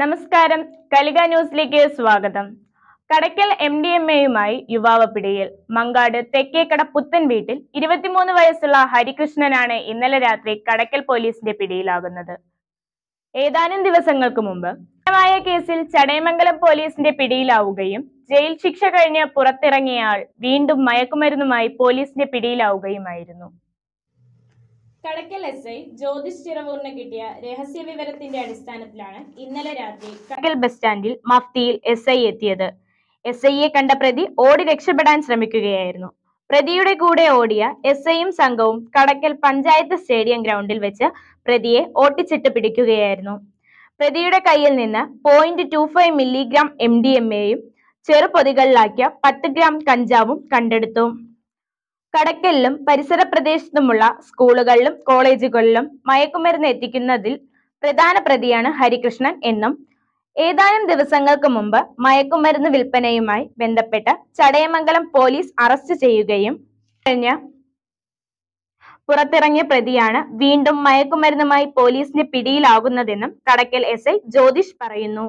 നമസ്കാരം കലിക ന്യൂസിലേക്ക് സ്വാഗതം കടയ്ക്കൽ എം ഡി എം എയുമായി യുവാവ് പിടിയിൽ മങ്കാട് തെക്കേക്കട പുത്തൻ വീട്ടിൽ ഇരുപത്തിമൂന്ന് വയസ്സുള്ള ഹരികൃഷ്ണനാണ് ഇന്നലെ രാത്രി കടയ്ക്കൽ പോലീസിന്റെ പിടിയിലാകുന്നത് ഏതാനും ദിവസങ്ങൾക്ക് മുമ്പ് മായ കേസിൽ ചടയമംഗലം പോലീസിന്റെ പിടിയിലാവുകയും ജയിൽ ശിക്ഷ കഴിഞ്ഞ് പുറത്തിറങ്ങിയ ആൾ വീണ്ടും മയക്കുമരുന്നുമായി പോലീസിന്റെ പിടിയിലാവുകയുമായിരുന്നു കടക്കൽ എസ് ഐ ജ്യോതിഷ് ചിറവൂറിന് കിട്ടിയ രഹസ്യ വിവരത്തിന്റെ അടിസ്ഥാനത്തിലാണ് ഇന്നലെ രാത്രി കടക്കൽ ബസ് സ്റ്റാൻഡിൽ മഫ്തിയിൽ എസ് ഐ എത്തിയത് എസ് ഐയെ കണ്ട പ്രതി ഓടി രക്ഷപ്പെടാൻ ശ്രമിക്കുകയായിരുന്നു പ്രതിയുടെ കൂടെ ഓടിയ എസ് ഐയും സംഘവും കടക്കൽ പഞ്ചായത്ത് സ്റ്റേഡിയം ഗ്രൗണ്ടിൽ വെച്ച് പ്രതിയെ ഓട്ടിച്ചിട്ട് പിടിക്കുകയായിരുന്നു പ്രതിയുടെ കയ്യിൽ നിന്ന് point two five milligram M D M എയും ചെറുപൊതികളിലാക്കിയ പത്ത് ഗ്രാം കഞ്ചാവും കണ്ടെടുത്തു കടക്കലിലും പരിസര പ്രദേശത്തുമുള്ള സ്കൂളുകളിലും കോളേജുകളിലും മയക്കുമരുന്ന് എത്തിക്കുന്നതിൽ പ്രധാന പ്രതിയാണ് ഹരികൃഷ്ണൻ എന്നും ഏതാനും ദിവസങ്ങൾക്ക് മുമ്പ് മയക്കുമരുന്ന് വിൽപ്പനയുമായി ബന്ധപ്പെട്ട് ചടയമംഗലം പോലീസ് അറസ്റ്റ് ചെയ്യുകയും കഴിഞ്ഞ പുറത്തിറങ്ങിയ പ്രതിയാണ് വീണ്ടും മയക്കുമരുന്നുമായി പോലീസിന്റെ പിടിയിലാകുന്നതെന്നും കടക്കൽ എസ് ജ്യോതിഷ് പറയുന്നു